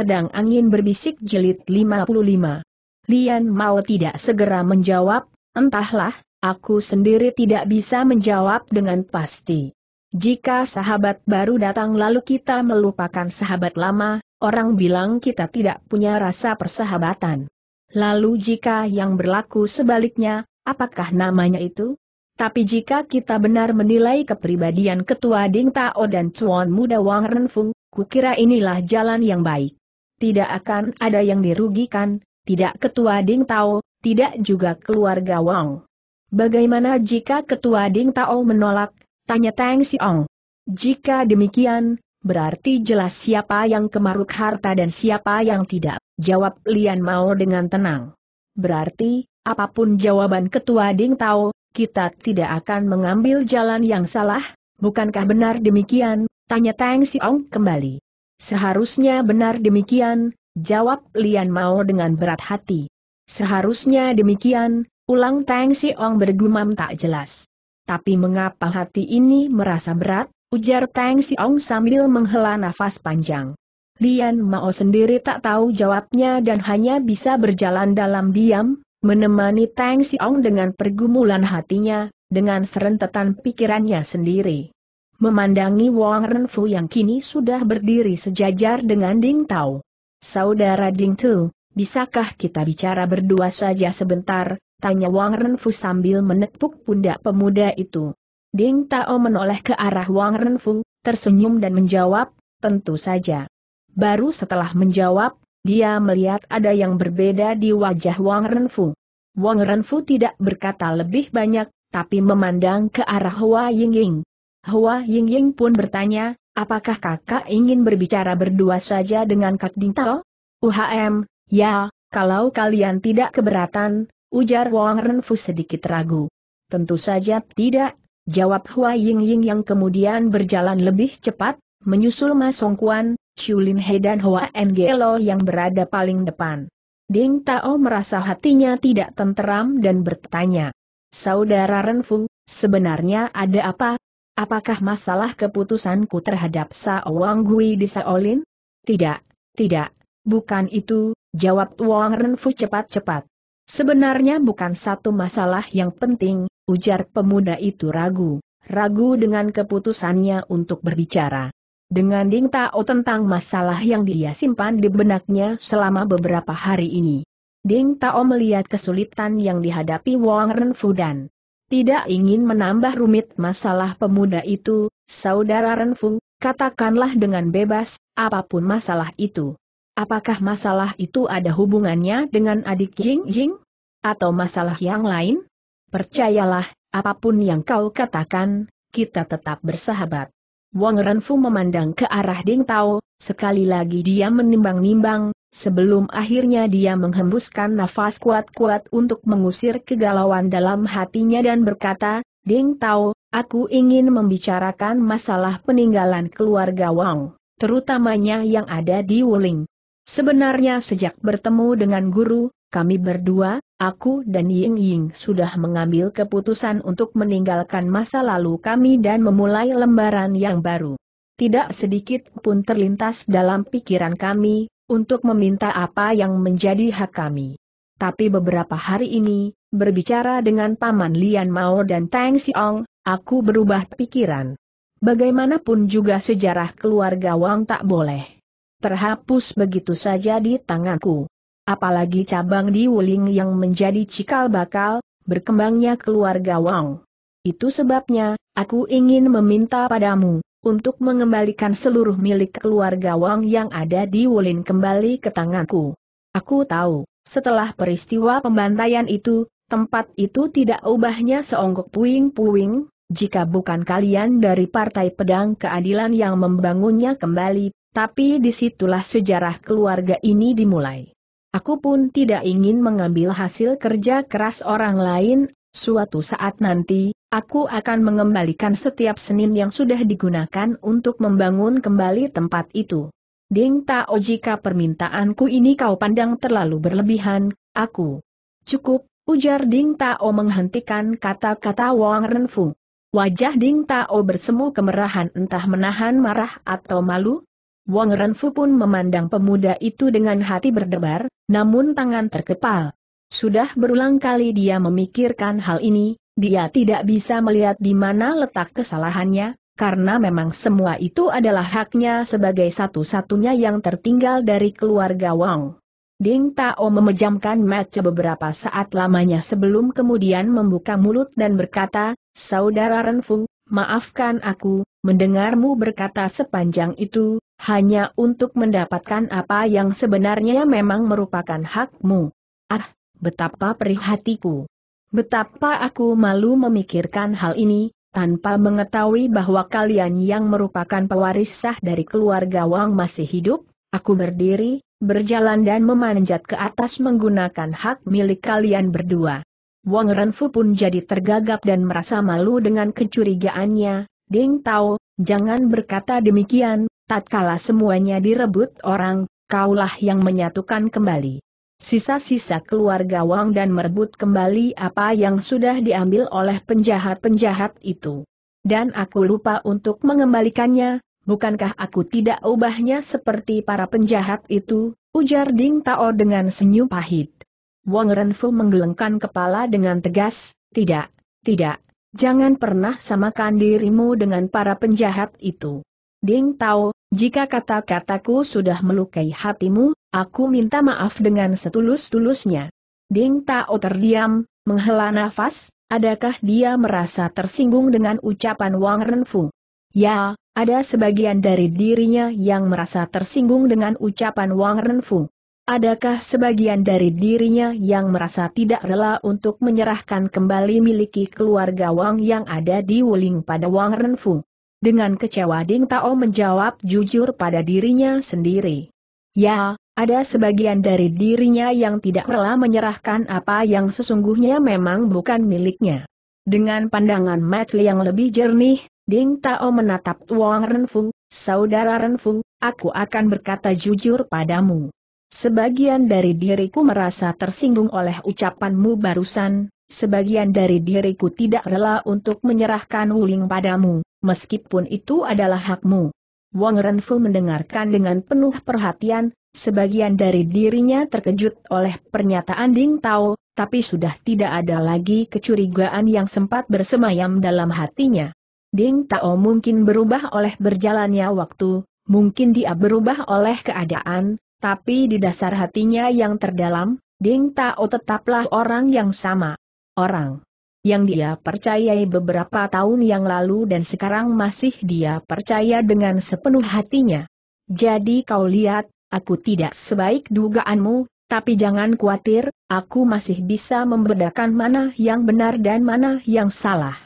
Pedang Angin Berbisik jelit 55. Lian mau tidak segera menjawab, entahlah, aku sendiri tidak bisa menjawab dengan pasti. Jika sahabat baru datang lalu kita melupakan sahabat lama, orang bilang kita tidak punya rasa persahabatan. Lalu jika yang berlaku sebaliknya, apakah namanya itu? Tapi jika kita benar menilai kepribadian ketua Ding Tao dan Chuan Muda Wang Renfung, kukira inilah jalan yang baik tidak akan ada yang dirugikan, tidak ketua Ding Tao, tidak juga keluarga Wang. Bagaimana jika ketua Ding Tao menolak? Tanya Tang Siong. Jika demikian, berarti jelas siapa yang kemaruk harta dan siapa yang tidak, jawab Lian Mao dengan tenang. Berarti, apapun jawaban ketua Ding Tao, kita tidak akan mengambil jalan yang salah, bukankah benar demikian? Tanya Tang Siong kembali. Seharusnya benar demikian, jawab Lian Mao dengan berat hati. Seharusnya demikian, ulang Tang Si Ong bergumam tak jelas. Tapi mengapa hati ini merasa berat, ujar Tang Si Ong sambil menghela nafas panjang. Lian Mao sendiri tak tahu jawabnya dan hanya bisa berjalan dalam diam, menemani Tang Si Ong dengan pergumulan hatinya, dengan serentetan pikirannya sendiri memandangi Wang Renfu yang kini sudah berdiri sejajar dengan Ding Tao. Saudara Ding Tu, bisakah kita bicara berdua saja sebentar, tanya Wang Renfu sambil menepuk pundak pemuda itu. Ding Tao menoleh ke arah Wang Renfu, tersenyum dan menjawab, tentu saja. Baru setelah menjawab, dia melihat ada yang berbeda di wajah Wang Renfu. Wang Renfu tidak berkata lebih banyak, tapi memandang ke arah Hua Yingying. Hua Ying Ying pun bertanya, apakah kakak ingin berbicara berdua saja dengan Kak Dintao? UHM, ya, kalau kalian tidak keberatan, ujar Wang Renfu sedikit ragu. Tentu saja tidak, jawab Hua Ying Ying yang kemudian berjalan lebih cepat, menyusul Ma Song Kuan, Lin He dan Hua Lo yang berada paling depan. Ding Tao merasa hatinya tidak tenteram dan bertanya. Saudara Renfu, sebenarnya ada apa, Apakah masalah keputusanku terhadap Wang Gui di Saolin? Tidak, tidak, bukan itu, jawab Wang Renfu cepat-cepat. Sebenarnya bukan satu masalah yang penting, ujar pemuda itu ragu, ragu dengan keputusannya untuk berbicara. Dengan Ding Tao tentang masalah yang dia simpan di benaknya selama beberapa hari ini. Ding Tao melihat kesulitan yang dihadapi Wang Renfu dan tidak ingin menambah rumit masalah pemuda itu, Saudara Renfu, katakanlah dengan bebas, apapun masalah itu. Apakah masalah itu ada hubungannya dengan adik Jing Jing? Atau masalah yang lain? Percayalah, apapun yang kau katakan, kita tetap bersahabat. Wang Renfu memandang ke arah Ding Tao, sekali lagi dia menimbang-nimbang, Sebelum akhirnya dia menghembuskan nafas kuat-kuat untuk mengusir kegalauan dalam hatinya dan berkata, Ding Tao, aku ingin membicarakan masalah peninggalan keluarga Wang, terutamanya yang ada di Wuling. Sebenarnya sejak bertemu dengan guru, kami berdua, aku dan Ying Ying sudah mengambil keputusan untuk meninggalkan masa lalu kami dan memulai lembaran yang baru. Tidak sedikit pun terlintas dalam pikiran kami, untuk meminta apa yang menjadi hak kami. Tapi beberapa hari ini, berbicara dengan Paman Lian Mao dan Tang Siong, aku berubah pikiran. Bagaimanapun juga sejarah keluarga Wang tak boleh terhapus begitu saja di tanganku. Apalagi cabang di Wuling yang menjadi cikal bakal, berkembangnya keluarga Wang. Itu sebabnya, aku ingin meminta padamu, untuk mengembalikan seluruh milik keluarga Wang yang ada di Wulin kembali ke tanganku. Aku tahu, setelah peristiwa pembantaian itu, tempat itu tidak ubahnya seonggok puing-puing, jika bukan kalian dari Partai Pedang Keadilan yang membangunnya kembali, tapi disitulah sejarah keluarga ini dimulai. Aku pun tidak ingin mengambil hasil kerja keras orang lain, suatu saat nanti, Aku akan mengembalikan setiap Senin yang sudah digunakan untuk membangun kembali tempat itu. Ding Tao jika permintaanku ini kau pandang terlalu berlebihan, aku. Cukup, ujar Ding Tao menghentikan kata-kata Wang Renfu. Wajah Ding Tao bersemu kemerahan entah menahan marah atau malu, Wang Renfu pun memandang pemuda itu dengan hati berdebar, namun tangan terkepal. Sudah berulang kali dia memikirkan hal ini, dia tidak bisa melihat di mana letak kesalahannya, karena memang semua itu adalah haknya sebagai satu-satunya yang tertinggal dari keluarga Wang. Ding Tao memejamkan mata beberapa saat lamanya sebelum kemudian membuka mulut dan berkata, Saudara Renfu, maafkan aku, mendengarmu berkata sepanjang itu, hanya untuk mendapatkan apa yang sebenarnya memang merupakan hakmu. Ah, betapa perihatiku. Betapa aku malu memikirkan hal ini, tanpa mengetahui bahwa kalian yang merupakan pewaris sah dari keluarga Wang masih hidup, aku berdiri, berjalan dan memanjat ke atas menggunakan hak milik kalian berdua. Wang Renfu pun jadi tergagap dan merasa malu dengan kecurigaannya, Ding Tao, jangan berkata demikian, tatkala semuanya direbut orang, kaulah yang menyatukan kembali sisa-sisa keluarga Wang dan merebut kembali apa yang sudah diambil oleh penjahat-penjahat itu. Dan aku lupa untuk mengembalikannya, bukankah aku tidak ubahnya seperti para penjahat itu, ujar Ding Tao dengan senyum pahit. Wang Renfu menggelengkan kepala dengan tegas, tidak, tidak, jangan pernah samakan dirimu dengan para penjahat itu. Ding Tao, jika kata-kataku sudah melukai hatimu, aku minta maaf dengan setulus-tulusnya. Ding Tao terdiam, menghela nafas, adakah dia merasa tersinggung dengan ucapan Wang Renfu? Ya, ada sebagian dari dirinya yang merasa tersinggung dengan ucapan Wang Renfu. Adakah sebagian dari dirinya yang merasa tidak rela untuk menyerahkan kembali miliki keluarga Wang yang ada di Wuling pada Wang Renfu? Dengan kecewa Ding Tao menjawab jujur pada dirinya sendiri. Ya, ada sebagian dari dirinya yang tidak rela menyerahkan apa yang sesungguhnya memang bukan miliknya. Dengan pandangan Mat yang lebih jernih, Ding Tao menatap Wang Renfu, Saudara Renfu, aku akan berkata jujur padamu. Sebagian dari diriku merasa tersinggung oleh ucapanmu barusan, sebagian dari diriku tidak rela untuk menyerahkan Wuling padamu, meskipun itu adalah hakmu. Wang Renfu mendengarkan dengan penuh perhatian, sebagian dari dirinya terkejut oleh pernyataan Ding Tao, tapi sudah tidak ada lagi kecurigaan yang sempat bersemayam dalam hatinya. Ding Tao mungkin berubah oleh berjalannya waktu, mungkin dia berubah oleh keadaan, tapi di dasar hatinya yang terdalam, Ding Tao tetaplah orang yang sama. Orang yang dia percayai beberapa tahun yang lalu dan sekarang masih dia percaya dengan sepenuh hatinya. Jadi kau lihat, aku tidak sebaik dugaanmu, tapi jangan khawatir, aku masih bisa membedakan mana yang benar dan mana yang salah.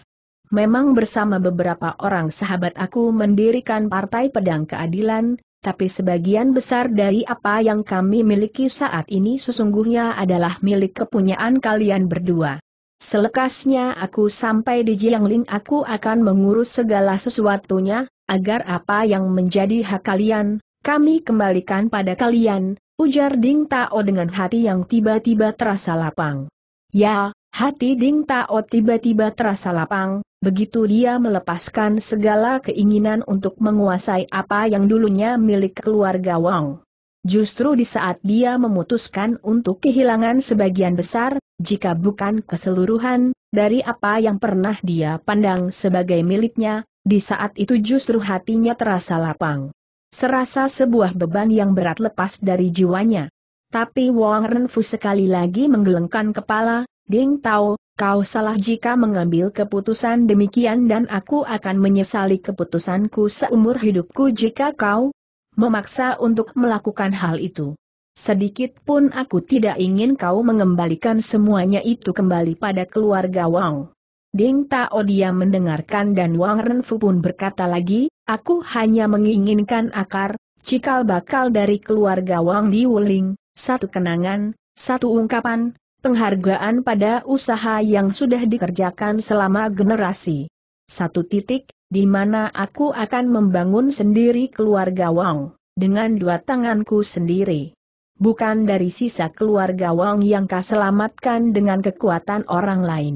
Memang bersama beberapa orang sahabat aku mendirikan Partai Pedang Keadilan, tapi sebagian besar dari apa yang kami miliki saat ini sesungguhnya adalah milik kepunyaan kalian berdua. Selekasnya aku sampai di Jiangling aku akan mengurus segala sesuatunya, agar apa yang menjadi hak kalian, kami kembalikan pada kalian, ujar Ding Tao dengan hati yang tiba-tiba terasa lapang. Ya, hati Ding Tao tiba-tiba terasa lapang, begitu dia melepaskan segala keinginan untuk menguasai apa yang dulunya milik keluarga Wang. Justru di saat dia memutuskan untuk kehilangan sebagian besar, jika bukan keseluruhan, dari apa yang pernah dia pandang sebagai miliknya, di saat itu justru hatinya terasa lapang. Serasa sebuah beban yang berat lepas dari jiwanya. Tapi Wang Renfu sekali lagi menggelengkan kepala, Ding Tao, kau salah jika mengambil keputusan demikian dan aku akan menyesali keputusanku seumur hidupku jika kau, memaksa untuk melakukan hal itu. Sedikit pun aku tidak ingin kau mengembalikan semuanya itu kembali pada keluarga Wang. Ding Tao dia mendengarkan dan Wang Renfu pun berkata lagi, aku hanya menginginkan akar, cikal bakal dari keluarga Wang di Wuling, satu kenangan, satu ungkapan, penghargaan pada usaha yang sudah dikerjakan selama generasi. Satu titik, di mana aku akan membangun sendiri keluarga Wang, dengan dua tanganku sendiri. Bukan dari sisa keluarga Wang yang kau selamatkan dengan kekuatan orang lain.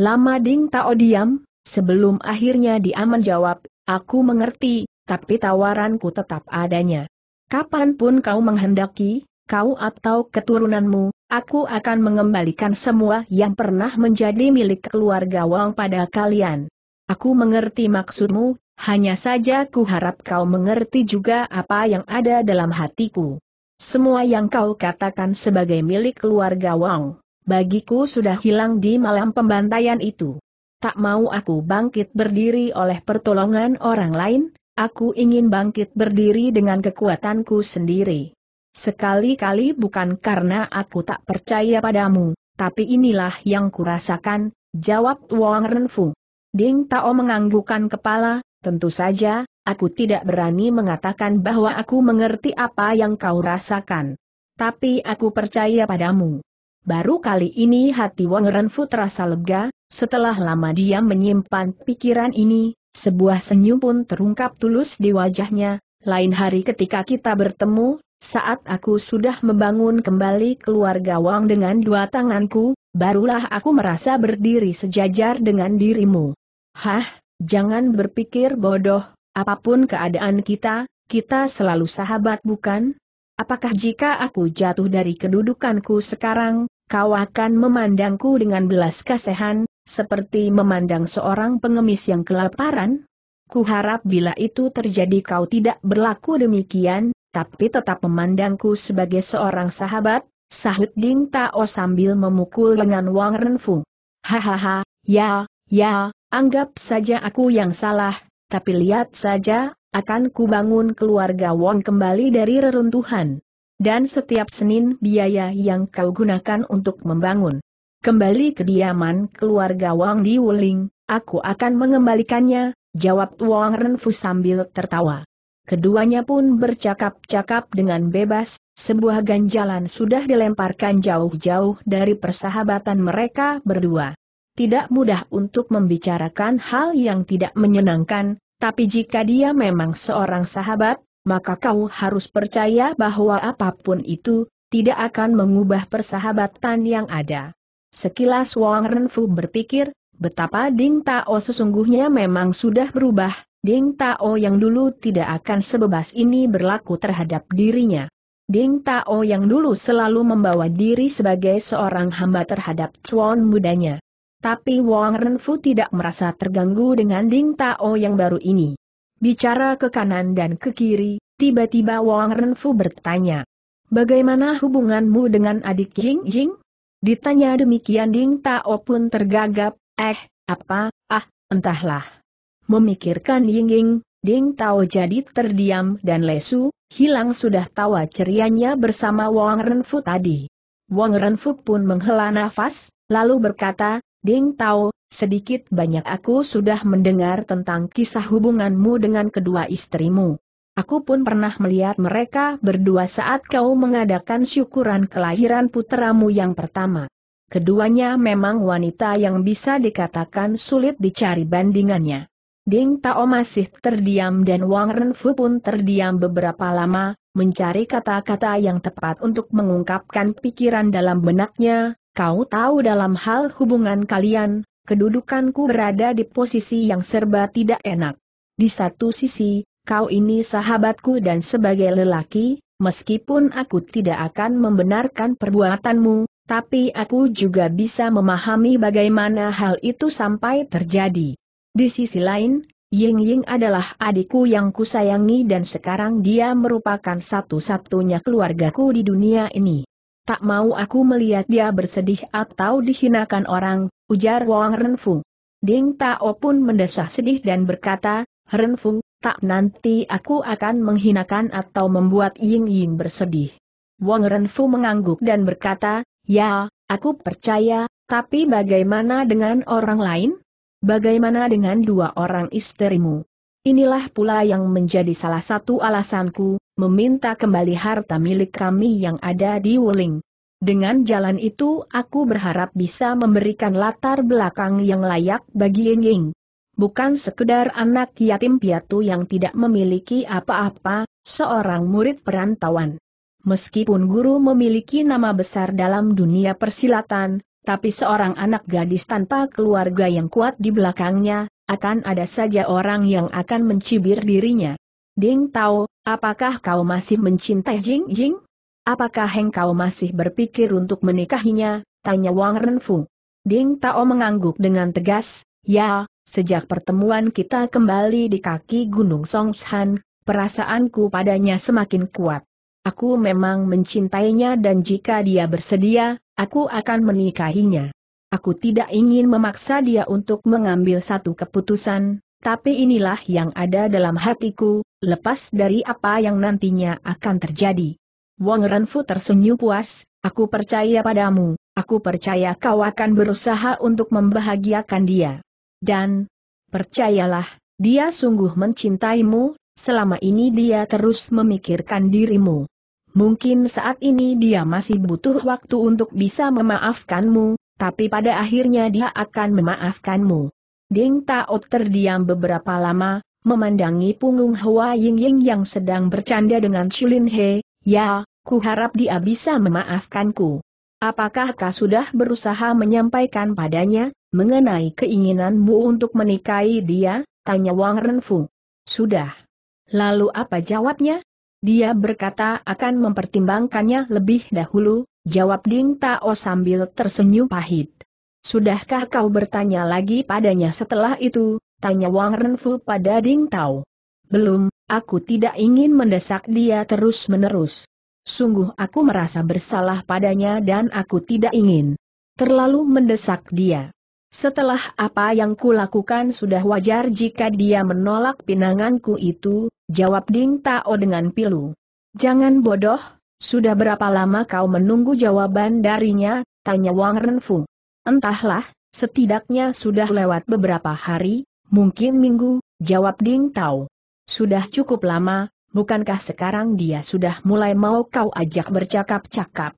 Lama Ding Tao diam, sebelum akhirnya dia menjawab, aku mengerti, tapi tawaranku tetap adanya. Kapanpun kau menghendaki, kau atau keturunanmu, aku akan mengembalikan semua yang pernah menjadi milik keluarga Wang pada kalian. Aku mengerti maksudmu, hanya saja ku harap kau mengerti juga apa yang ada dalam hatiku. Semua yang kau katakan sebagai milik keluarga Wang, bagiku sudah hilang di malam pembantaian itu. Tak mau aku bangkit berdiri oleh pertolongan orang lain, aku ingin bangkit berdiri dengan kekuatanku sendiri. Sekali-kali bukan karena aku tak percaya padamu, tapi inilah yang kurasakan, jawab Wang Renfu. Ding Tao menganggukkan kepala, tentu saja, aku tidak berani mengatakan bahwa aku mengerti apa yang kau rasakan. Tapi aku percaya padamu. Baru kali ini hati Wang Renfu terasa lega, setelah lama dia menyimpan pikiran ini, sebuah senyum pun terungkap tulus di wajahnya, lain hari ketika kita bertemu, saat aku sudah membangun kembali keluarga Wang dengan dua tanganku, barulah aku merasa berdiri sejajar dengan dirimu. Hah, jangan berpikir bodoh, apapun keadaan kita, kita selalu sahabat bukan? Apakah jika aku jatuh dari kedudukanku sekarang, kau akan memandangku dengan belas kasihan, seperti memandang seorang pengemis yang kelaparan? Kuharap bila itu terjadi kau tidak berlaku demikian, tapi tetap memandangku sebagai seorang sahabat, sahut Ding Tao sambil memukul lengan Wang Renfu. Hahaha, ya, ya, Anggap saja aku yang salah, tapi lihat saja, akan kubangun keluarga Wong kembali dari reruntuhan. Dan setiap Senin biaya yang kau gunakan untuk membangun kembali kediaman keluarga Wong di Wuling, aku akan mengembalikannya, jawab Wong Renfu sambil tertawa. Keduanya pun bercakap-cakap dengan bebas, sebuah ganjalan sudah dilemparkan jauh-jauh dari persahabatan mereka berdua tidak mudah untuk membicarakan hal yang tidak menyenangkan, tapi jika dia memang seorang sahabat, maka kau harus percaya bahwa apapun itu, tidak akan mengubah persahabatan yang ada. Sekilas Wang Renfu berpikir, betapa Ding Tao sesungguhnya memang sudah berubah, Ding Tao yang dulu tidak akan sebebas ini berlaku terhadap dirinya. Ding Tao yang dulu selalu membawa diri sebagai seorang hamba terhadap tuan mudanya. Tapi Wang Renfu tidak merasa terganggu dengan Ding Tao yang baru ini. Bicara ke kanan dan ke kiri, tiba-tiba Wang Renfu bertanya. Bagaimana hubunganmu dengan adik Jing Jing? Ditanya demikian Ding Tao pun tergagap, eh, apa, ah, entahlah. Memikirkan Ying Ying, Ding Tao jadi terdiam dan lesu, hilang sudah tawa cerianya bersama Wang Renfu tadi. Wang Renfu pun menghela nafas, lalu berkata, Ding Tao, sedikit banyak aku sudah mendengar tentang kisah hubunganmu dengan kedua istrimu. Aku pun pernah melihat mereka berdua saat kau mengadakan syukuran kelahiran putramu yang pertama. Keduanya memang wanita yang bisa dikatakan sulit dicari bandingannya. Ding Tao masih terdiam dan Wang Renfu pun terdiam beberapa lama, mencari kata-kata yang tepat untuk mengungkapkan pikiran dalam benaknya, Kau tahu dalam hal hubungan kalian, kedudukanku berada di posisi yang serba tidak enak. Di satu sisi, kau ini sahabatku dan sebagai lelaki, meskipun aku tidak akan membenarkan perbuatanmu, tapi aku juga bisa memahami bagaimana hal itu sampai terjadi. Di sisi lain, Ying Ying adalah adikku yang kusayangi dan sekarang dia merupakan satu-satunya keluargaku di dunia ini. Tak mau aku melihat dia bersedih atau dihinakan orang, ujar Wang Renfu. Ding Tao pun mendesah sedih dan berkata, Renfu, tak nanti aku akan menghinakan atau membuat Ying Ying bersedih. Wang Renfu mengangguk dan berkata, ya, aku percaya, tapi bagaimana dengan orang lain? Bagaimana dengan dua orang istrimu? Inilah pula yang menjadi salah satu alasanku, meminta kembali harta milik kami yang ada di Wuling. Dengan jalan itu aku berharap bisa memberikan latar belakang yang layak bagi Ying Ying. Bukan sekedar anak yatim piatu yang tidak memiliki apa-apa, seorang murid perantauan. Meskipun guru memiliki nama besar dalam dunia persilatan, tapi seorang anak gadis tanpa keluarga yang kuat di belakangnya, akan ada saja orang yang akan mencibir dirinya. Ding Tao, apakah kau masih mencintai Jing Jing? Apakah heng kau masih berpikir untuk menikahinya? Tanya Wang Renfu. Ding Tao mengangguk dengan tegas, ya, sejak pertemuan kita kembali di kaki Gunung Songshan, perasaanku padanya semakin kuat. Aku memang mencintainya dan jika dia bersedia, aku akan menikahinya. Aku tidak ingin memaksa dia untuk mengambil satu keputusan, tapi inilah yang ada dalam hatiku, lepas dari apa yang nantinya akan terjadi. Wang Renfu tersenyum puas, aku percaya padamu, aku percaya kau akan berusaha untuk membahagiakan dia. Dan, percayalah, dia sungguh mencintaimu, selama ini dia terus memikirkan dirimu. Mungkin saat ini dia masih butuh waktu untuk bisa memaafkanmu, tapi pada akhirnya dia akan memaafkanmu. Ding Tao terdiam beberapa lama, memandangi punggung Hua Ying Ying yang sedang bercanda dengan Shulin He, ya, ku harap dia bisa memaafkanku. Apakah kau sudah berusaha menyampaikan padanya, mengenai keinginanmu untuk menikahi dia, tanya Wang Renfu. Sudah. Lalu apa jawabnya? Dia berkata akan mempertimbangkannya lebih dahulu, jawab Ding Tao sambil tersenyum pahit. Sudahkah kau bertanya lagi padanya setelah itu, tanya Wang Renfu pada Ding Tao. Belum, aku tidak ingin mendesak dia terus-menerus. Sungguh aku merasa bersalah padanya dan aku tidak ingin terlalu mendesak dia. Setelah apa yang kulakukan sudah wajar jika dia menolak pinanganku itu, jawab Ding Tao dengan pilu. Jangan bodoh, sudah berapa lama kau menunggu jawaban darinya, tanya Wang Renfu. Entahlah, setidaknya sudah lewat beberapa hari, mungkin minggu, jawab Ding Tao. Sudah cukup lama, bukankah sekarang dia sudah mulai mau kau ajak bercakap-cakap?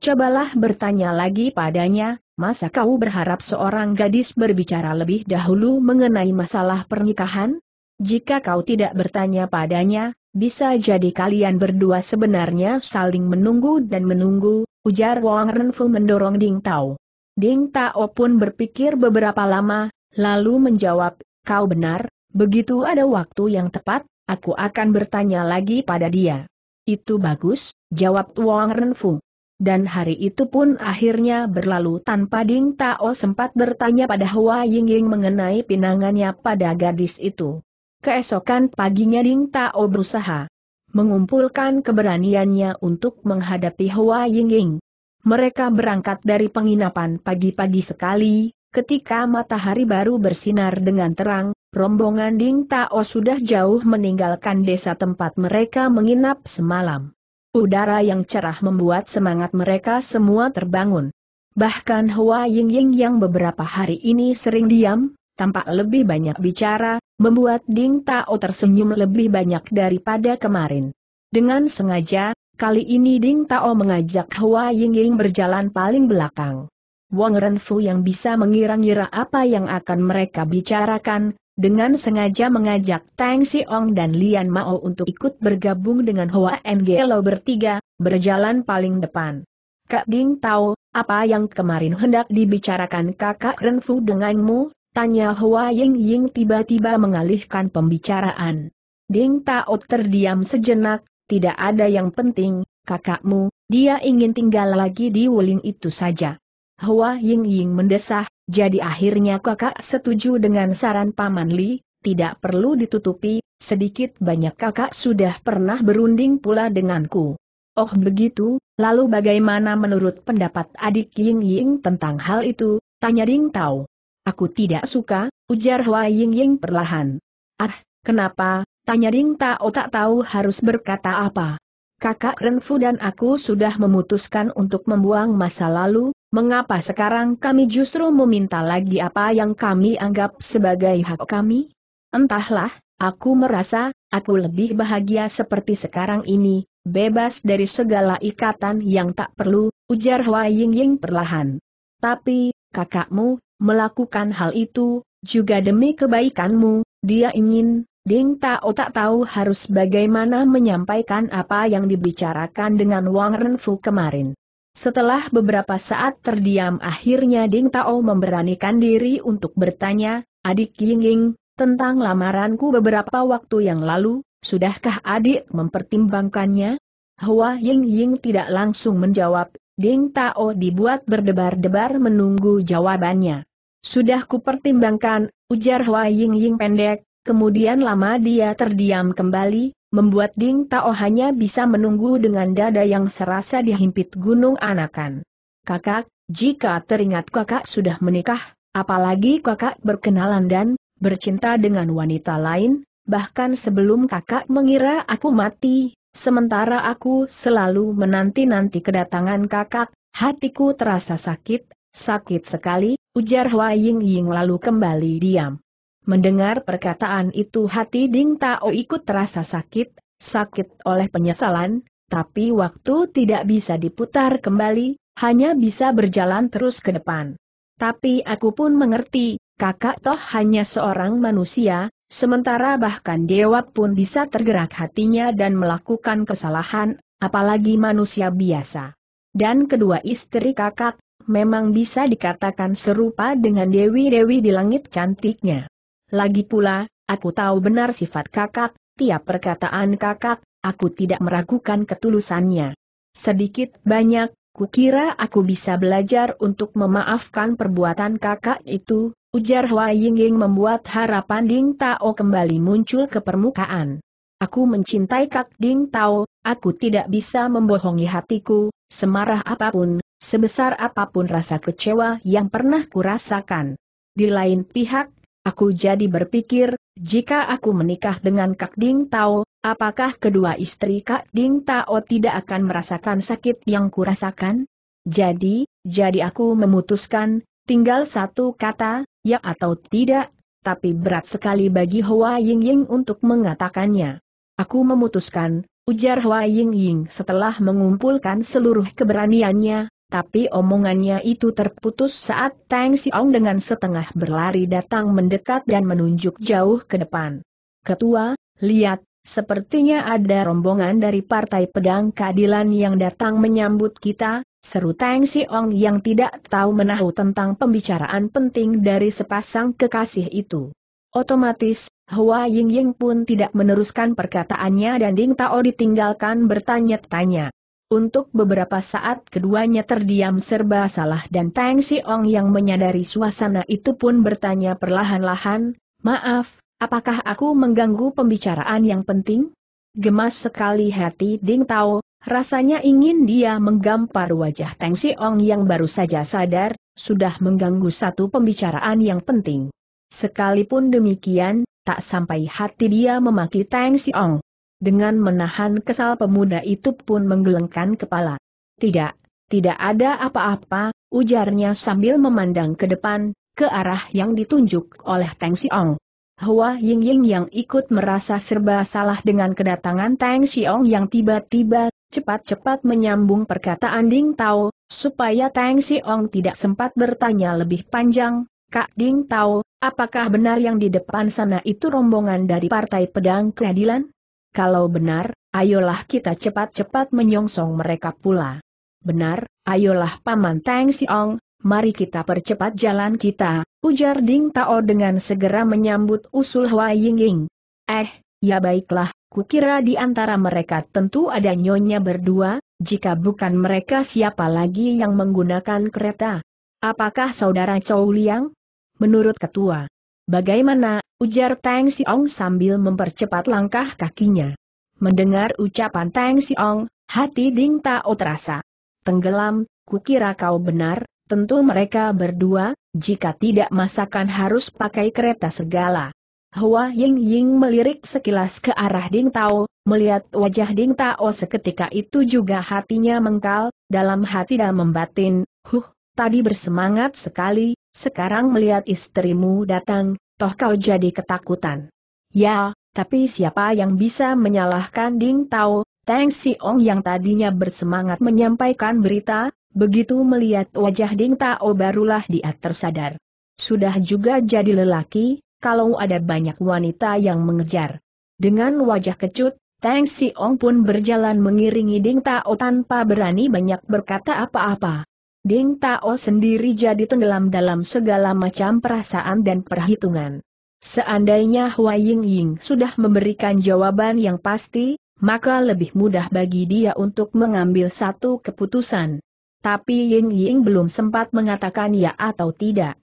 Cobalah bertanya lagi padanya, masa kau berharap seorang gadis berbicara lebih dahulu mengenai masalah pernikahan? Jika kau tidak bertanya padanya, bisa jadi kalian berdua sebenarnya saling menunggu dan menunggu, ujar Wang Renfu mendorong Ding Tao. Ding Tao pun berpikir beberapa lama, lalu menjawab, kau benar, begitu ada waktu yang tepat, aku akan bertanya lagi pada dia. Itu bagus, jawab Wang Renfu. Dan hari itu pun akhirnya berlalu tanpa Ding Tao sempat bertanya pada Hua Yingying mengenai pinangannya pada gadis itu. Keesokan paginya Ding Tao berusaha mengumpulkan keberaniannya untuk menghadapi Hua Yingying. Mereka berangkat dari penginapan pagi-pagi sekali, ketika matahari baru bersinar dengan terang, rombongan Ding Tao sudah jauh meninggalkan desa tempat mereka menginap semalam. Udara yang cerah membuat semangat mereka semua terbangun. Bahkan Hua Ying Ying yang beberapa hari ini sering diam, tampak lebih banyak bicara, membuat Ding Tao tersenyum lebih banyak daripada kemarin. Dengan sengaja, Kali ini Ding Tao mengajak Hua Yingying berjalan paling belakang. Wang Renfu yang bisa mengira-ngira apa yang akan mereka bicarakan, dengan sengaja mengajak Tang Siong dan Lian Mao untuk ikut bergabung dengan Hua Ngelo bertiga, berjalan paling depan. Kak Ding Tao, apa yang kemarin hendak dibicarakan kakak Renfu denganmu, tanya Hua Yingying tiba-tiba mengalihkan pembicaraan. Ding Tao terdiam sejenak, tidak ada yang penting, kakakmu, dia ingin tinggal lagi di Wuling itu saja. Hua Ying Ying mendesah, jadi akhirnya kakak setuju dengan saran Paman Li, tidak perlu ditutupi, sedikit banyak kakak sudah pernah berunding pula denganku. Oh begitu, lalu bagaimana menurut pendapat adik Ying Ying tentang hal itu, tanya Ding Tao. Aku tidak suka, ujar Hua Ying Ying perlahan. Ah, kenapa, Tanya Ding Tao tak tahu harus berkata apa. Kakak Renfu dan aku sudah memutuskan untuk membuang masa lalu, mengapa sekarang kami justru meminta lagi apa yang kami anggap sebagai hak kami? Entahlah, aku merasa, aku lebih bahagia seperti sekarang ini, bebas dari segala ikatan yang tak perlu, ujar Hua Ying Ying perlahan. Tapi, kakakmu, melakukan hal itu, juga demi kebaikanmu, dia ingin, Ding Tao tak tahu harus bagaimana menyampaikan apa yang dibicarakan dengan Wang Renfu kemarin. Setelah beberapa saat terdiam akhirnya Ding Tao memberanikan diri untuk bertanya, adik Ying Ying, tentang lamaranku beberapa waktu yang lalu, sudahkah adik mempertimbangkannya? Hua Ying Ying tidak langsung menjawab, Ding Tao dibuat berdebar-debar menunggu jawabannya. Sudah kupertimbangkan, ujar Hua Ying Ying pendek, Kemudian lama dia terdiam kembali, membuat Ding Tao hanya bisa menunggu dengan dada yang serasa dihimpit gunung anakan. Kakak, jika teringat kakak sudah menikah, apalagi kakak berkenalan dan bercinta dengan wanita lain, bahkan sebelum kakak mengira aku mati, sementara aku selalu menanti-nanti kedatangan kakak, hatiku terasa sakit, sakit sekali, ujar Hua Ying Ying lalu kembali diam. Mendengar perkataan itu hati Ding Tao ikut terasa sakit, sakit oleh penyesalan, tapi waktu tidak bisa diputar kembali, hanya bisa berjalan terus ke depan. Tapi aku pun mengerti, kakak toh hanya seorang manusia, sementara bahkan dewa pun bisa tergerak hatinya dan melakukan kesalahan, apalagi manusia biasa. Dan kedua istri kakak, memang bisa dikatakan serupa dengan dewi-dewi di langit cantiknya. Lagi pula, aku tahu benar sifat kakak, tiap perkataan kakak, aku tidak meragukan ketulusannya. Sedikit banyak, kukira aku bisa belajar untuk memaafkan perbuatan kakak itu, ujar Hua Yingying membuat harapan Ding Tao kembali muncul ke permukaan. Aku mencintai Kak Ding Tao, aku tidak bisa membohongi hatiku, semarah apapun, sebesar apapun rasa kecewa yang pernah kurasakan. Di lain pihak, Aku jadi berpikir, jika aku menikah dengan Kak Ding Tao, apakah kedua istri Kak Ding Tao tidak akan merasakan sakit yang kurasakan? Jadi, jadi aku memutuskan, tinggal satu kata, ya atau tidak, tapi berat sekali bagi Hua Ying Ying untuk mengatakannya. Aku memutuskan, ujar Hua Ying Ying setelah mengumpulkan seluruh keberaniannya, tapi omongannya itu terputus saat Tang Xiong dengan setengah berlari datang mendekat dan menunjuk jauh ke depan. Ketua, lihat, sepertinya ada rombongan dari Partai Pedang Keadilan yang datang menyambut kita, seru Tang Xiong yang tidak tahu menahu tentang pembicaraan penting dari sepasang kekasih itu. Otomatis, Hua Ying Ying pun tidak meneruskan perkataannya dan Ding Tao ditinggalkan bertanya-tanya. Untuk beberapa saat keduanya terdiam serba salah dan Tang Siong yang menyadari suasana itu pun bertanya perlahan-lahan, Maaf, apakah aku mengganggu pembicaraan yang penting? Gemas sekali hati Ding Tao, rasanya ingin dia menggampar wajah Tang Siong yang baru saja sadar, sudah mengganggu satu pembicaraan yang penting. Sekalipun demikian, tak sampai hati dia memaki Tang Siong. Dengan menahan kesal pemuda itu pun menggelengkan kepala. Tidak, tidak ada apa-apa, ujarnya sambil memandang ke depan, ke arah yang ditunjuk oleh Tang Siong. Hua Ying Ying yang ikut merasa serba salah dengan kedatangan Tang Xiong yang tiba-tiba, cepat-cepat menyambung perkataan Ding Tao, supaya Tang Xiong tidak sempat bertanya lebih panjang, Kak Ding Tao, apakah benar yang di depan sana itu rombongan dari Partai Pedang Keadilan? Kalau benar, ayolah kita cepat-cepat menyongsong mereka pula. Benar, ayolah Paman Tang Siong, mari kita percepat jalan kita, ujar Ding Tao dengan segera menyambut usul Hua Ying Ying. Eh, ya baiklah, kukira di antara mereka tentu ada nyonya berdua, jika bukan mereka siapa lagi yang menggunakan kereta. Apakah saudara Chow Liang? Menurut ketua Bagaimana, ujar Tang Siong sambil mempercepat langkah kakinya. Mendengar ucapan Tang Siong, hati Ding Tao terasa. Tenggelam, kukira kau benar, tentu mereka berdua, jika tidak masakan harus pakai kereta segala. Hua Ying Ying melirik sekilas ke arah Ding Tao, melihat wajah Ding Tao seketika itu juga hatinya mengkal, dalam hati dan membatin, huh, tadi bersemangat sekali, sekarang melihat istrimu datang, toh kau jadi ketakutan. Ya, tapi siapa yang bisa menyalahkan Ding Tao, Tang Siong yang tadinya bersemangat menyampaikan berita, begitu melihat wajah Ding Tao barulah dia tersadar. Sudah juga jadi lelaki, kalau ada banyak wanita yang mengejar. Dengan wajah kecut, Tang Siong pun berjalan mengiringi Ding Tao tanpa berani banyak berkata apa-apa. Ding Tao sendiri jadi tenggelam dalam segala macam perasaan dan perhitungan. Seandainya Hua Ying Ying sudah memberikan jawaban yang pasti, maka lebih mudah bagi dia untuk mengambil satu keputusan. Tapi Ying Ying belum sempat mengatakan ya atau tidak.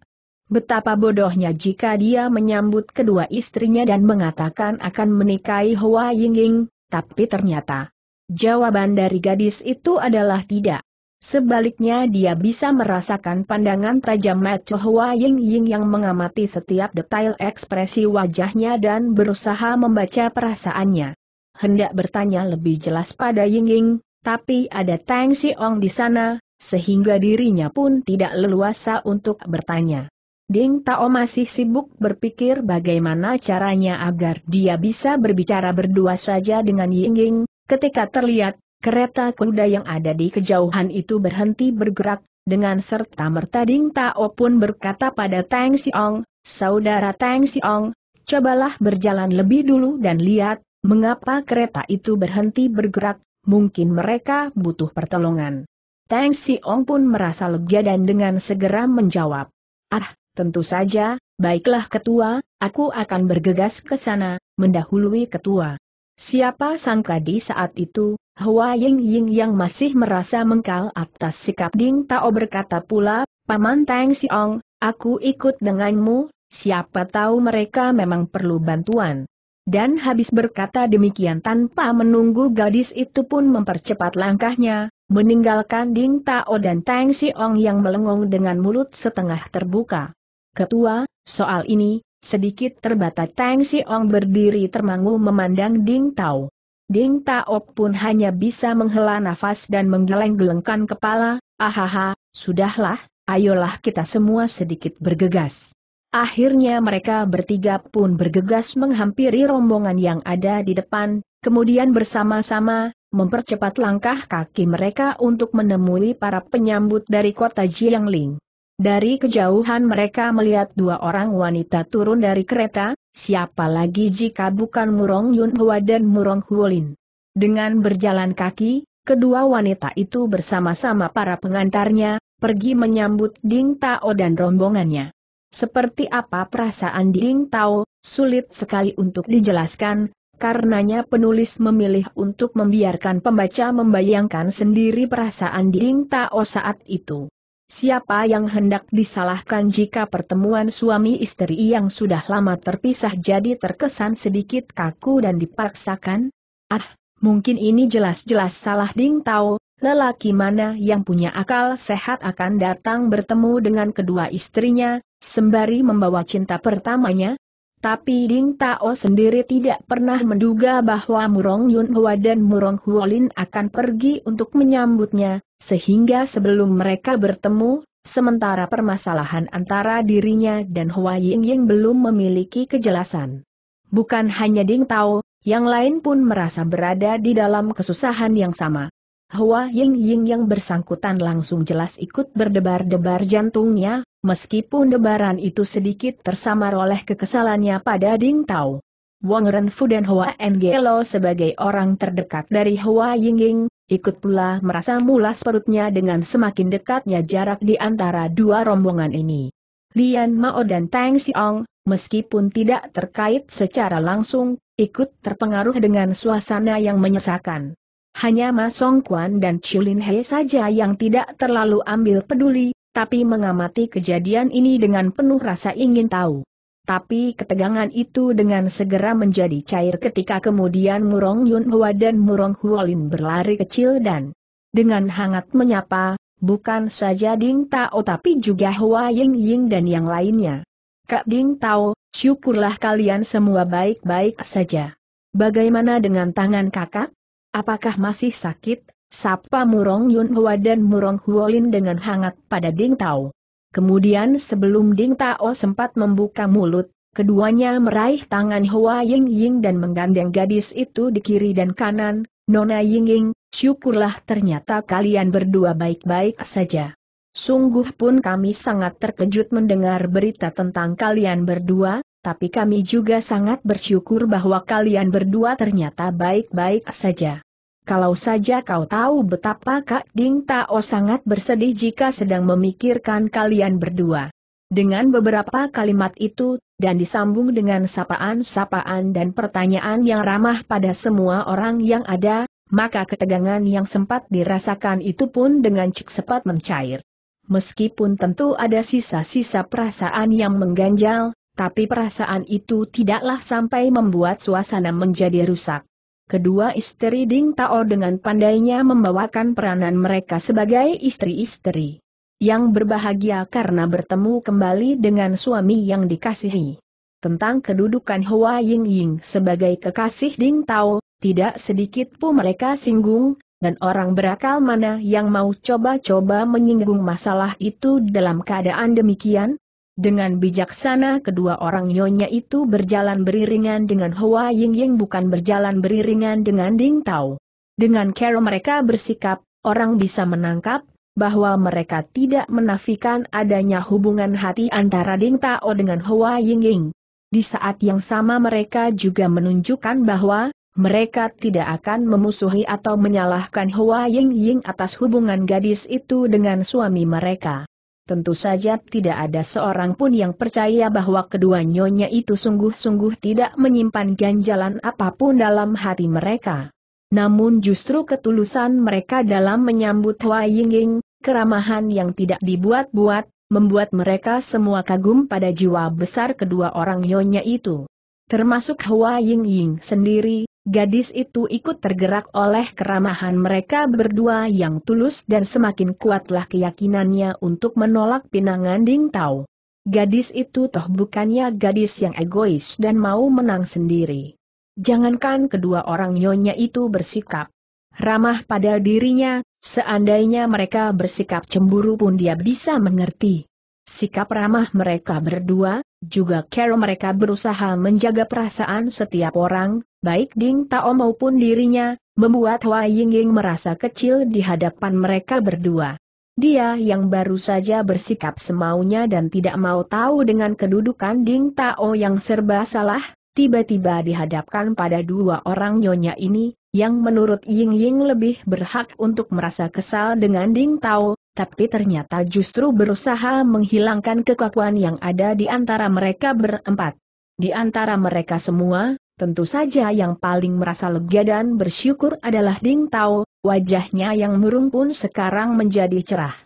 Betapa bodohnya jika dia menyambut kedua istrinya dan mengatakan akan menikahi Hua Ying Ying, tapi ternyata jawaban dari gadis itu adalah tidak. Sebaliknya dia bisa merasakan pandangan tajam Macho Hua Ying Ying yang mengamati setiap detail ekspresi wajahnya dan berusaha membaca perasaannya. Hendak bertanya lebih jelas pada Ying Ying, tapi ada Tang Ong di sana, sehingga dirinya pun tidak leluasa untuk bertanya. Ding Tao masih sibuk berpikir bagaimana caranya agar dia bisa berbicara berdua saja dengan Ying Ying, ketika terlihat Kereta kuda yang ada di kejauhan itu berhenti bergerak, dengan serta merta Ding Tao pun berkata pada Tang Siong, Saudara Tang Siong, cobalah berjalan lebih dulu dan lihat, mengapa kereta itu berhenti bergerak, mungkin mereka butuh pertolongan. Tang Siong pun merasa lega dan dengan segera menjawab, Ah, tentu saja, baiklah ketua, aku akan bergegas ke sana, mendahului ketua. Siapa sangka di saat itu, Hua Ying Ying yang masih merasa mengkal atas sikap Ding Tao berkata pula, Paman Tang Siong, aku ikut denganmu, siapa tahu mereka memang perlu bantuan. Dan habis berkata demikian tanpa menunggu gadis itu pun mempercepat langkahnya, meninggalkan Ding Tao dan Tang Siong yang melengong dengan mulut setengah terbuka. Ketua, soal ini, sedikit terbata Tang Siong berdiri termangu memandang Ding Tao. Ding Taop pun hanya bisa menghela nafas dan menggeleng-gelengkan kepala, ahaha, sudahlah, ayolah kita semua sedikit bergegas. Akhirnya mereka bertiga pun bergegas menghampiri rombongan yang ada di depan, kemudian bersama-sama, mempercepat langkah kaki mereka untuk menemui para penyambut dari kota Jiangling. Dari kejauhan mereka melihat dua orang wanita turun dari kereta, siapa lagi jika bukan Murong Yun Hua dan Murong Huolin. Dengan berjalan kaki, kedua wanita itu bersama-sama para pengantarnya, pergi menyambut Ding Tao dan rombongannya. Seperti apa perasaan Ding Tao, sulit sekali untuk dijelaskan, karenanya penulis memilih untuk membiarkan pembaca membayangkan sendiri perasaan Ding Tao saat itu. Siapa yang hendak disalahkan jika pertemuan suami istri yang sudah lama terpisah jadi terkesan sedikit kaku dan dipaksakan? Ah, mungkin ini jelas-jelas salah Ding Tao, lelaki mana yang punya akal sehat akan datang bertemu dengan kedua istrinya, sembari membawa cinta pertamanya? Tapi Ding Tao sendiri tidak pernah menduga bahwa Murong Yun Hua dan Murong Huolin akan pergi untuk menyambutnya, sehingga sebelum mereka bertemu, sementara permasalahan antara dirinya dan Hua Ying Ying belum memiliki kejelasan. Bukan hanya Ding Tao, yang lain pun merasa berada di dalam kesusahan yang sama. Hua Ying Ying yang bersangkutan langsung jelas ikut berdebar-debar jantungnya, meskipun debaran itu sedikit tersamar oleh kekesalannya pada Ding Tao. Wang Renfu dan Hua Ngelo sebagai orang terdekat dari Hua Ying Ying, ikut pula merasa mulas perutnya dengan semakin dekatnya jarak di antara dua rombongan ini. Lian Mao dan Tang Xiong, meskipun tidak terkait secara langsung, ikut terpengaruh dengan suasana yang menyesakan. Hanya Ma Song Quan dan Chulin He saja yang tidak terlalu ambil peduli, tapi mengamati kejadian ini dengan penuh rasa ingin tahu. Tapi ketegangan itu dengan segera menjadi cair ketika kemudian Murong Yun Hua dan Murong Huolin berlari kecil dan dengan hangat menyapa, bukan saja Ding Tao tapi juga Hua Ying Ying dan yang lainnya. Kak Ding Tao, syukurlah kalian semua baik-baik saja. Bagaimana dengan tangan kakak? Apakah masih sakit? Sapa Murong Yun Hua dan Murong Huolin dengan hangat pada Ding Tao. Kemudian sebelum Ding Tao sempat membuka mulut, keduanya meraih tangan Hua Ying Ying dan menggandeng gadis itu di kiri dan kanan, Nona Ying Ying, syukurlah ternyata kalian berdua baik-baik saja. Sungguh pun kami sangat terkejut mendengar berita tentang kalian berdua, tapi kami juga sangat bersyukur bahwa kalian berdua ternyata baik-baik saja. Kalau saja kau tahu betapa Kak Ding Tao sangat bersedih jika sedang memikirkan kalian berdua. Dengan beberapa kalimat itu, dan disambung dengan sapaan-sapaan dan pertanyaan yang ramah pada semua orang yang ada, maka ketegangan yang sempat dirasakan itu pun dengan cepat mencair. Meskipun tentu ada sisa-sisa perasaan yang mengganjal, tapi perasaan itu tidaklah sampai membuat suasana menjadi rusak. Kedua istri Ding Tao dengan pandainya membawakan peranan mereka sebagai istri-istri yang berbahagia karena bertemu kembali dengan suami yang dikasihi. Tentang kedudukan Hua Ying Ying sebagai kekasih Ding Tao, tidak sedikit pun mereka singgung, dan orang berakal mana yang mau coba-coba menyinggung masalah itu dalam keadaan demikian, dengan bijaksana kedua orang nyonya itu berjalan beriringan dengan Hua Ying Ying bukan berjalan beriringan dengan Ding Tao. Dengan cara mereka bersikap, orang bisa menangkap bahwa mereka tidak menafikan adanya hubungan hati antara Ding Tao dengan Hua Ying Ying. Di saat yang sama mereka juga menunjukkan bahwa mereka tidak akan memusuhi atau menyalahkan Hua Ying Ying atas hubungan gadis itu dengan suami mereka. Tentu saja tidak ada seorang pun yang percaya bahwa kedua nyonya itu sungguh-sungguh tidak menyimpan ganjalan apapun dalam hati mereka. Namun justru ketulusan mereka dalam menyambut Hua Yingying, keramahan yang tidak dibuat-buat, membuat mereka semua kagum pada jiwa besar kedua orang nyonya itu. Termasuk Hua Yingying sendiri, Gadis itu ikut tergerak oleh keramahan mereka berdua yang tulus dan semakin kuatlah keyakinannya untuk menolak pinangan Ding Tao. Gadis itu toh bukannya gadis yang egois dan mau menang sendiri. Jangankan kedua orang nyonya itu bersikap ramah pada dirinya, seandainya mereka bersikap cemburu pun dia bisa mengerti sikap ramah mereka berdua, juga care mereka berusaha menjaga perasaan setiap orang, baik Ding Tao maupun dirinya, membuat Hua Yingying merasa kecil di hadapan mereka berdua. Dia yang baru saja bersikap semaunya dan tidak mau tahu dengan kedudukan Ding Tao yang serba salah, tiba-tiba dihadapkan pada dua orang nyonya ini, yang menurut Ying Ying lebih berhak untuk merasa kesal dengan Ding Tao, tapi ternyata justru berusaha menghilangkan kekakuan yang ada di antara mereka berempat. Di antara mereka semua, tentu saja yang paling merasa lega dan bersyukur adalah Ding Tao, wajahnya yang murung pun sekarang menjadi cerah.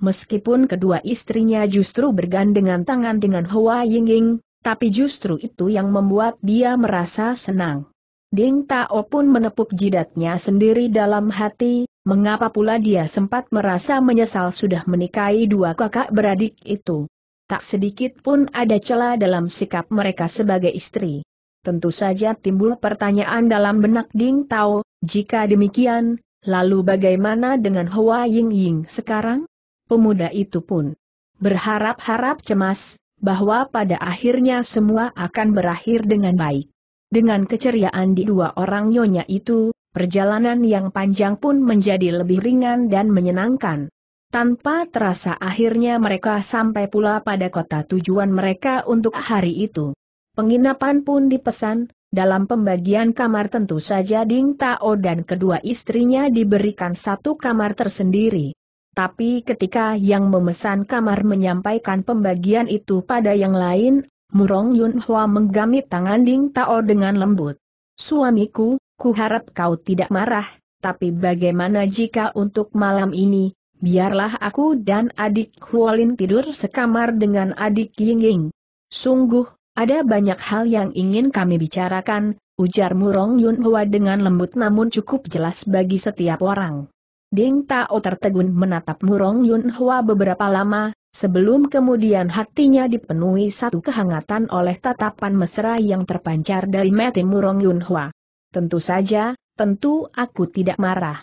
Meskipun kedua istrinya justru bergandengan tangan dengan Hua Yingying, tapi justru itu yang membuat dia merasa senang. Ding Tao pun menepuk jidatnya sendiri dalam hati, mengapa pula dia sempat merasa menyesal sudah menikahi dua kakak beradik itu. Tak sedikit pun ada celah dalam sikap mereka sebagai istri. Tentu saja timbul pertanyaan dalam benak Ding Tao, jika demikian, lalu bagaimana dengan Hua Ying Ying sekarang? Pemuda itu pun berharap-harap cemas, bahwa pada akhirnya semua akan berakhir dengan baik. Dengan keceriaan di dua orang nyonya itu, perjalanan yang panjang pun menjadi lebih ringan dan menyenangkan. Tanpa terasa akhirnya mereka sampai pula pada kota tujuan mereka untuk hari itu. Penginapan pun dipesan, dalam pembagian kamar tentu saja Ding Tao dan kedua istrinya diberikan satu kamar tersendiri. Tapi ketika yang memesan kamar menyampaikan pembagian itu pada yang lain, Murong Yun Hua menggamit tangan Ding Tao dengan lembut. Suamiku, ku harap kau tidak marah, tapi bagaimana jika untuk malam ini, biarlah aku dan adik Huolin tidur sekamar dengan adik Ying Ying. Sungguh, ada banyak hal yang ingin kami bicarakan, ujar Murong Yun Hua dengan lembut namun cukup jelas bagi setiap orang. Ding Tao tertegun menatap Murong Yun Hua beberapa lama, Sebelum kemudian hatinya dipenuhi satu kehangatan oleh tatapan mesra yang terpancar dari mati Murong Yunhua. Tentu saja, tentu aku tidak marah.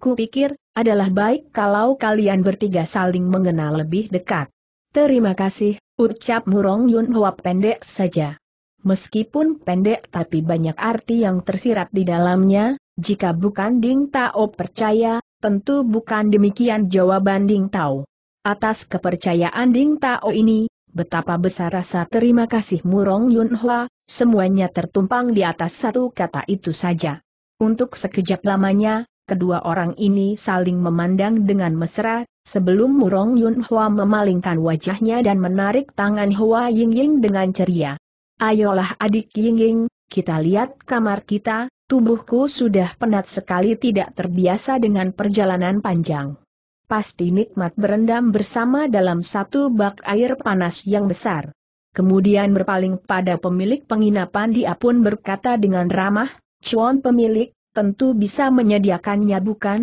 Kupikir, adalah baik kalau kalian bertiga saling mengenal lebih dekat. Terima kasih, ucap Murong Yunhua pendek saja. Meskipun pendek tapi banyak arti yang tersirat di dalamnya, jika bukan Ding Tao percaya, tentu bukan demikian jawaban Ding Tao. Atas kepercayaan Ding Tao ini, betapa besar rasa terima kasih Murong Yun hua semuanya tertumpang di atas satu kata itu saja. Untuk sekejap lamanya, kedua orang ini saling memandang dengan mesra, sebelum Murong Yun hua memalingkan wajahnya dan menarik tangan hua Ying Ying dengan ceria. Ayolah adik Ying Ying, kita lihat kamar kita, tubuhku sudah penat sekali tidak terbiasa dengan perjalanan panjang pasti nikmat berendam bersama dalam satu bak air panas yang besar. Kemudian berpaling pada pemilik penginapan dia pun berkata dengan ramah, Cuan pemilik, tentu bisa menyediakannya bukan?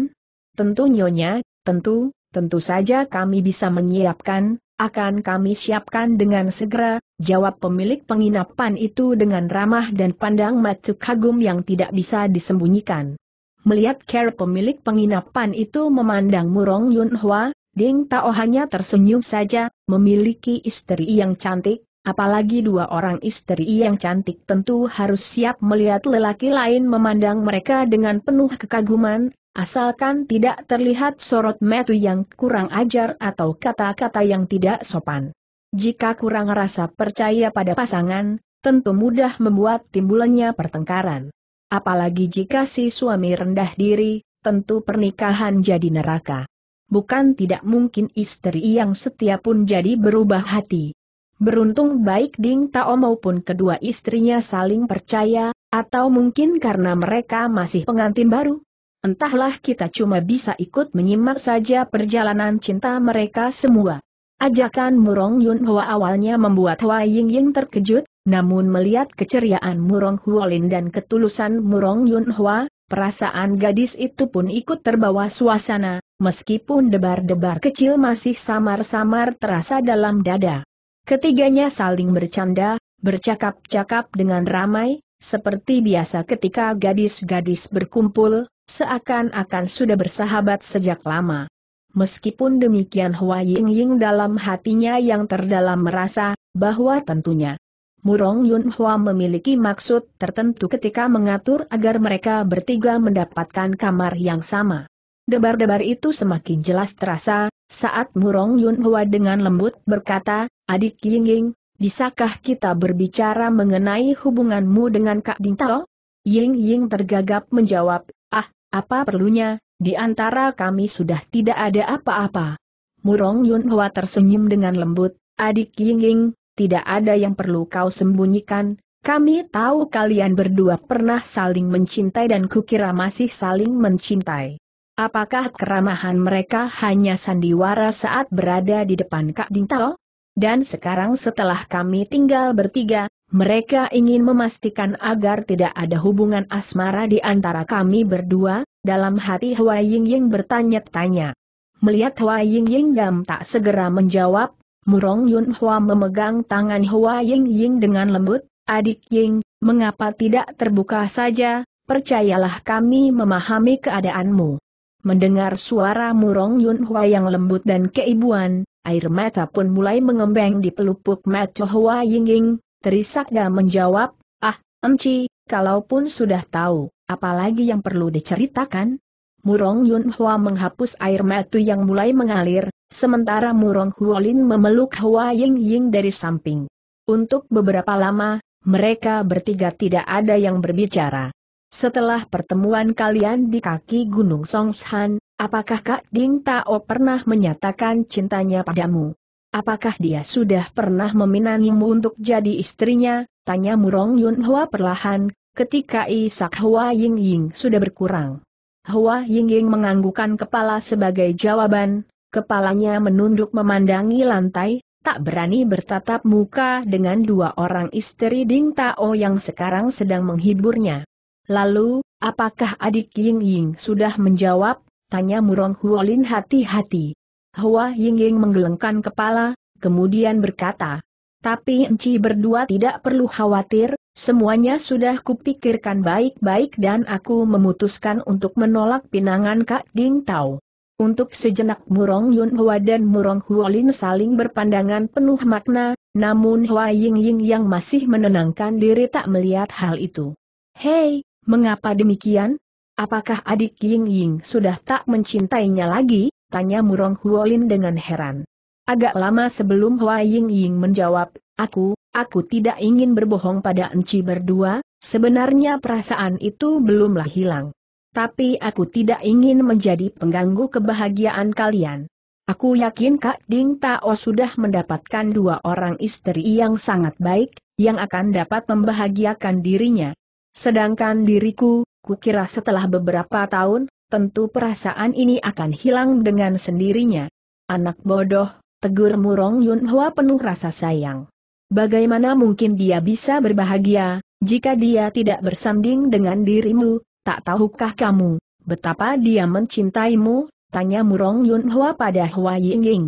Tentu nyonya, tentu, tentu saja kami bisa menyiapkan, akan kami siapkan dengan segera, jawab pemilik penginapan itu dengan ramah dan pandang mata kagum yang tidak bisa disembunyikan. Melihat care pemilik penginapan itu memandang Murong Yun Hwa, Ding Tao hanya tersenyum saja, memiliki istri yang cantik, apalagi dua orang istri yang cantik tentu harus siap melihat lelaki lain memandang mereka dengan penuh kekaguman, asalkan tidak terlihat sorot metu yang kurang ajar atau kata-kata yang tidak sopan. Jika kurang rasa percaya pada pasangan, tentu mudah membuat timbulannya pertengkaran. Apalagi jika si suami rendah diri, tentu pernikahan jadi neraka. Bukan tidak mungkin istri yang setia pun jadi berubah hati. Beruntung baik Ding Tao maupun kedua istrinya saling percaya, atau mungkin karena mereka masih pengantin baru. Entahlah kita cuma bisa ikut menyimak saja perjalanan cinta mereka semua. Ajakan Murong Yun Hwa awalnya membuat Hua Ying Ying terkejut, namun melihat keceriaan Murong Huolin dan ketulusan Murong Yun Hua, perasaan gadis itu pun ikut terbawa suasana, meskipun debar-debar kecil masih samar-samar terasa dalam dada. Ketiganya saling bercanda, bercakap-cakap dengan ramai, seperti biasa ketika gadis-gadis berkumpul, seakan-akan sudah bersahabat sejak lama. Meskipun demikian Hua Ying Ying dalam hatinya yang terdalam merasa, bahwa tentunya, Murong Yun Hua memiliki maksud tertentu ketika mengatur agar mereka bertiga mendapatkan kamar yang sama. Debar-debar itu semakin jelas terasa, saat Murong Yun Hua dengan lembut berkata, Adik Ying Ying, bisakah kita berbicara mengenai hubunganmu dengan Kak Ding Tao? Ying Ying tergagap menjawab, ah, apa perlunya, di antara kami sudah tidak ada apa-apa. Murong Yun Hua tersenyum dengan lembut, Adik Ying Ying, tidak ada yang perlu kau sembunyikan, kami tahu kalian berdua pernah saling mencintai dan kukira masih saling mencintai. Apakah keramahan mereka hanya sandiwara saat berada di depan Kak Dintal? Dan sekarang setelah kami tinggal bertiga, mereka ingin memastikan agar tidak ada hubungan asmara di antara kami berdua, dalam hati Hua Ying Ying bertanya-tanya. Melihat Hua Ying Ying Gam tak segera menjawab, Murong Yun Hua memegang tangan Hua Ying Ying dengan lembut, adik Ying, mengapa tidak terbuka saja, percayalah kami memahami keadaanmu. Mendengar suara Murong Yun Hua yang lembut dan keibuan, air mata pun mulai mengembang di pelupuk mata Hua Ying Ying, dan menjawab, ah, enci, kalaupun sudah tahu, apalagi yang perlu diceritakan? Murong Yun Hua menghapus air mata yang mulai mengalir, Sementara Murong Huolin memeluk Hua Ying Ying dari samping. Untuk beberapa lama, mereka bertiga tidak ada yang berbicara. Setelah pertemuan kalian di kaki Gunung Songshan, apakah Kak Ding Tao pernah menyatakan cintanya padamu? Apakah dia sudah pernah meminangimu untuk jadi istrinya? Tanya Murong Yun Hua perlahan, ketika isak Hua Ying Ying sudah berkurang. Hua Ying Ying menganggukkan kepala sebagai jawaban, Kepalanya menunduk memandangi lantai, tak berani bertatap muka dengan dua orang istri Ding Tao yang sekarang sedang menghiburnya. Lalu, apakah adik Ying Ying sudah menjawab? Tanya Murong Huolin hati-hati. Hua Ying Ying menggelengkan kepala, kemudian berkata, Tapi Enci berdua tidak perlu khawatir, semuanya sudah kupikirkan baik-baik dan aku memutuskan untuk menolak pinangan Kak Ding Tao. Untuk sejenak Murong Yun Hua dan Murong Huolin saling berpandangan penuh makna, namun Hua Ying Ying yang masih menenangkan diri tak melihat hal itu. Hei, mengapa demikian? Apakah adik Ying Ying sudah tak mencintainya lagi? Tanya Murong Huolin dengan heran. Agak lama sebelum Hua Ying Ying menjawab, aku, aku tidak ingin berbohong pada enci berdua, sebenarnya perasaan itu belumlah hilang. Tapi aku tidak ingin menjadi pengganggu kebahagiaan kalian. Aku yakin Kak Ding Tao sudah mendapatkan dua orang istri yang sangat baik, yang akan dapat membahagiakan dirinya. Sedangkan diriku, kukira setelah beberapa tahun, tentu perasaan ini akan hilang dengan sendirinya. Anak bodoh, tegur Murong Yun Hua penuh rasa sayang. Bagaimana mungkin dia bisa berbahagia, jika dia tidak bersanding dengan dirimu, tak tahukah kamu, betapa dia mencintaimu, tanya Murong Yun Hua pada Hua Ying Ying.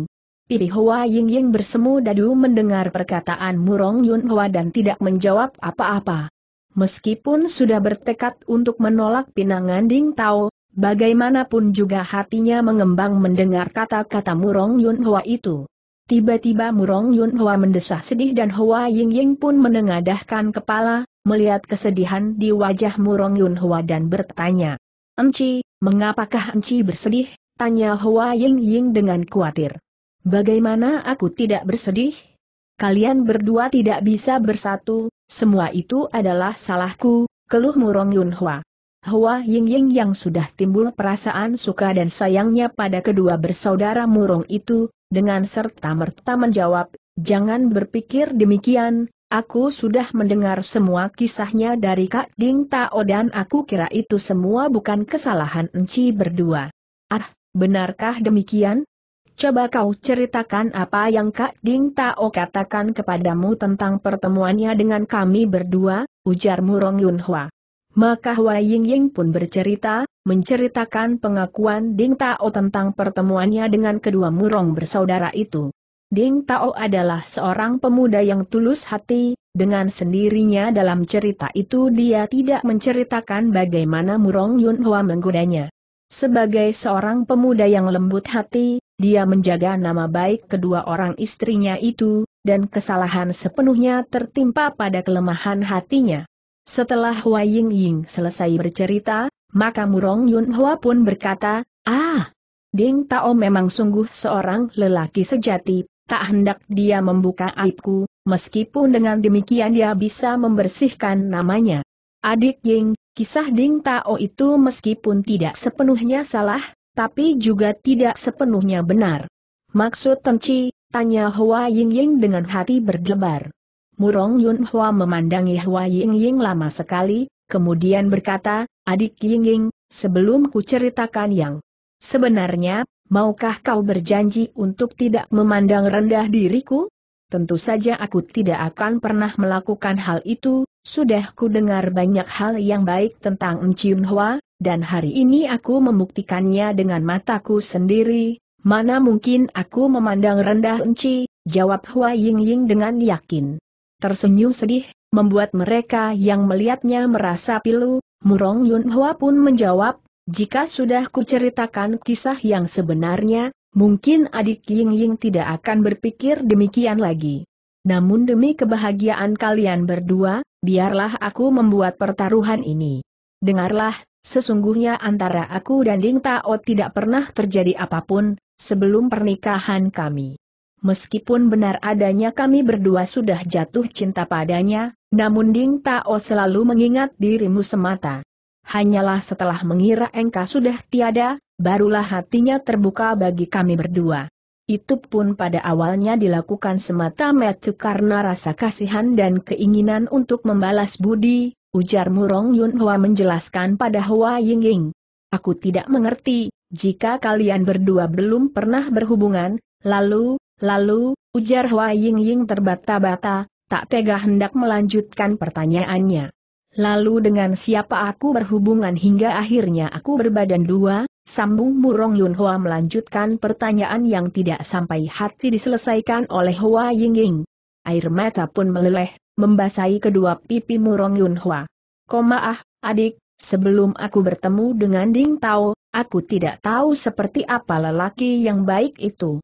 Pipi Hua Ying Ying bersemu dadu mendengar perkataan Murong Yun Hua dan tidak menjawab apa-apa. Meskipun sudah bertekad untuk menolak pinangan Ding Tao, bagaimanapun juga hatinya mengembang mendengar kata-kata Murong Yun Hua itu. Tiba-tiba Murong Yun Hua mendesah sedih dan Hua Ying Ying pun menengadahkan kepala, melihat kesedihan di wajah Murong Yun Hua dan bertanya. Enci, mengapakah Enci bersedih? Tanya Hua Ying Ying dengan khawatir. Bagaimana aku tidak bersedih? Kalian berdua tidak bisa bersatu, semua itu adalah salahku, keluh Murong Yun Hua. Hua Ying Ying yang sudah timbul perasaan suka dan sayangnya pada kedua bersaudara Murong itu, dengan serta merta menjawab, jangan berpikir demikian, Aku sudah mendengar semua kisahnya dari Kak Ding Tao dan aku kira itu semua bukan kesalahan Enci berdua. Ah, benarkah demikian? Coba kau ceritakan apa yang Kak Ding Tao katakan kepadamu tentang pertemuannya dengan kami berdua, ujar Murong Yunhua. Maka Hua Ying Ying pun bercerita, menceritakan pengakuan Ding Tao tentang pertemuannya dengan kedua Murong bersaudara itu. Ding Tao adalah seorang pemuda yang tulus hati, dengan sendirinya dalam cerita itu dia tidak menceritakan bagaimana Murong Yun Hua menggodanya. Sebagai seorang pemuda yang lembut hati, dia menjaga nama baik kedua orang istrinya itu, dan kesalahan sepenuhnya tertimpa pada kelemahan hatinya. Setelah Hua Ying Ying selesai bercerita, maka Murong Yun Hua pun berkata, Ah, Ding Tao memang sungguh seorang lelaki sejati, tak hendak dia membuka aibku, meskipun dengan demikian dia bisa membersihkan namanya. Adik Ying, kisah Ding Tao itu meskipun tidak sepenuhnya salah, tapi juga tidak sepenuhnya benar. Maksud Tenci, tanya Hua Ying Ying dengan hati berdebar. Murong Yun Hua memandangi Hua Ying Ying lama sekali, kemudian berkata, Adik Ying Ying, sebelum ku ceritakan yang sebenarnya, maukah kau berjanji untuk tidak memandang rendah diriku? Tentu saja aku tidak akan pernah melakukan hal itu, sudah ku dengar banyak hal yang baik tentang Encium Hua, dan hari ini aku membuktikannya dengan mataku sendiri, mana mungkin aku memandang rendah Enci, jawab Hua Ying Ying dengan yakin. Tersenyum sedih, membuat mereka yang melihatnya merasa pilu, Murong Yun Hua pun menjawab, jika sudah kuceritakan kisah yang sebenarnya, mungkin adik Ying Ying tidak akan berpikir demikian lagi. Namun demi kebahagiaan kalian berdua, biarlah aku membuat pertaruhan ini. Dengarlah, sesungguhnya antara aku dan Ding Tao tidak pernah terjadi apapun, sebelum pernikahan kami. Meskipun benar adanya kami berdua sudah jatuh cinta padanya, namun Ding Tao selalu mengingat dirimu semata hanyalah setelah mengira engkau sudah tiada, barulah hatinya terbuka bagi kami berdua. Itu pun pada awalnya dilakukan semata-mata karena rasa kasihan dan keinginan untuk membalas budi, ujar Murong Yun Hua menjelaskan pada Hua Yingying. Aku tidak mengerti, jika kalian berdua belum pernah berhubungan, lalu, lalu, ujar Hua Yingying terbata-bata, tak tega hendak melanjutkan pertanyaannya. Lalu dengan siapa aku berhubungan hingga akhirnya aku berbadan dua, sambung Murong Yun Hua melanjutkan pertanyaan yang tidak sampai hati diselesaikan oleh Hua Yingying. Air mata pun meleleh, membasahi kedua pipi Murong Yun Hua. Koma ah, adik, sebelum aku bertemu dengan Ding Tao, aku tidak tahu seperti apa lelaki yang baik itu.